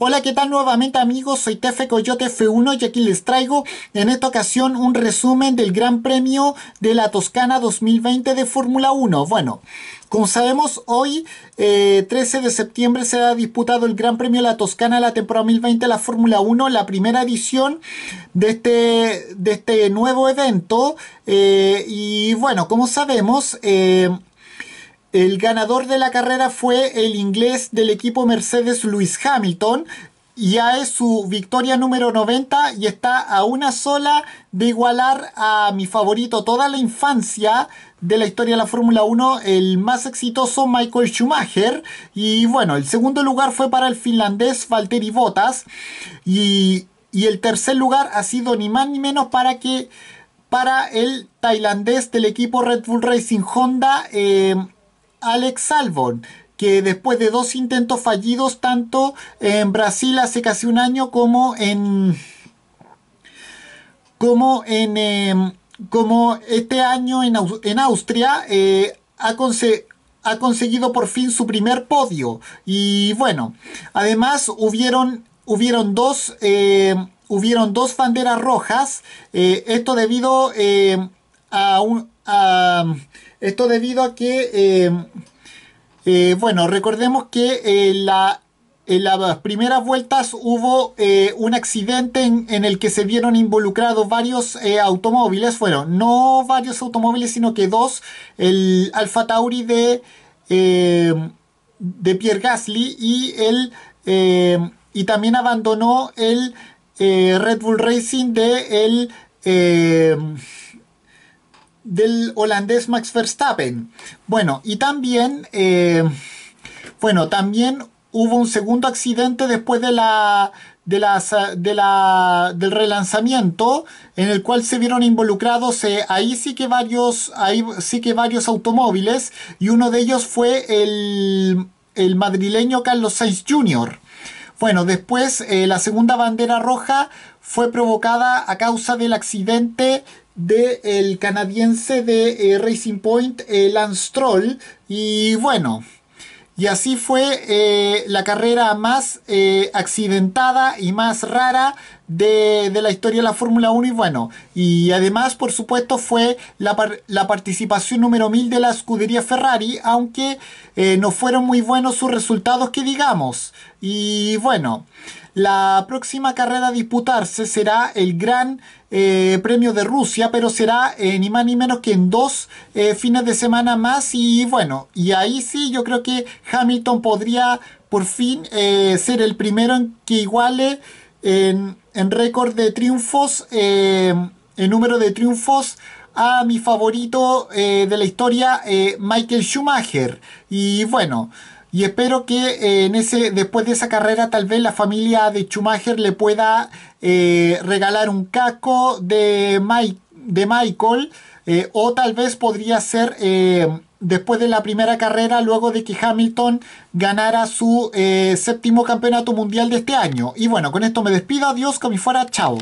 Hola, ¿qué tal nuevamente amigos? Soy Tefe Coyote F1 y aquí les traigo en esta ocasión un resumen del Gran Premio de la Toscana 2020 de Fórmula 1. Bueno, como sabemos, hoy, 13 eh, de septiembre, se ha disputado el Gran Premio de la Toscana de la temporada 2020 de la Fórmula 1, la primera edición de este, de este nuevo evento. Eh, y bueno, como sabemos, eh, el ganador de la carrera fue el inglés del equipo Mercedes Lewis Hamilton. Ya es su victoria número 90 y está a una sola de igualar a mi favorito toda la infancia de la historia de la Fórmula 1, el más exitoso Michael Schumacher. Y bueno, el segundo lugar fue para el finlandés Valtteri Bottas. Y, y el tercer lugar ha sido ni más ni menos para que para el tailandés del equipo Red Bull Racing Honda. Eh, Alex Albon, que después de dos intentos fallidos, tanto en Brasil hace casi un año como en. como en. Em, como este año en, Austria, eh, ha, ha conseguido por fin su primer podio. Y bueno, además hubieron, hubieron dos. Eh, hubieron dos banderas rojas, eh, esto debido esto debido a que, eh, eh, bueno, recordemos que eh, la, en las primeras vueltas hubo un accidente en, el que se vieron involucrados varios automóviles, fueron no varios automóviles, sino que dos, el Alfa Tauri de, de Pierre Gasly y el... y también abandonó el Red Bull Racing de el del holandés Max Verstappen. Bueno, y también, eh, bueno, también hubo un segundo accidente después de la, de las, de la, del relanzamiento en el cual se vieron involucrados eh, ahí sí que varios ahí sí que varios automóviles y uno de ellos fue el, el madrileño Carlos Sainz Jr. Bueno, después eh, la segunda bandera roja fue provocada a causa del accidente del canadiense de eh, Racing Point, el eh, Lance Troll. Y bueno, y así fue eh, la carrera más accidentada y más rara de, de la historia de la Fórmula 1. Y bueno, y además, por supuesto, fue la, la participación número 1000 de la escudería Ferrari, aunque no fueron muy buenos sus resultados, que digamos. Y bueno. La próxima carrera a disputarse será el Gran eh, Premio de Rusia, pero será eh, ni más ni menos que en dos eh, fines de semana más y bueno, y ahí sí yo creo que Hamilton podría por fin ser el primero en que iguale en, en récord de triunfos, en número de triunfos a mi favorito de la historia, Michael Schumacher. Y bueno. Y espero que eh, en ese, después de esa carrera, tal vez la familia de Schumacher le pueda eh, regalar un casco de, de Michael. Eh, o tal vez podría ser después de la primera carrera, luego de que Hamilton ganara su séptimo campeonato mundial de este año. Y bueno, con esto me despido. Adiós, como fuera. Chao.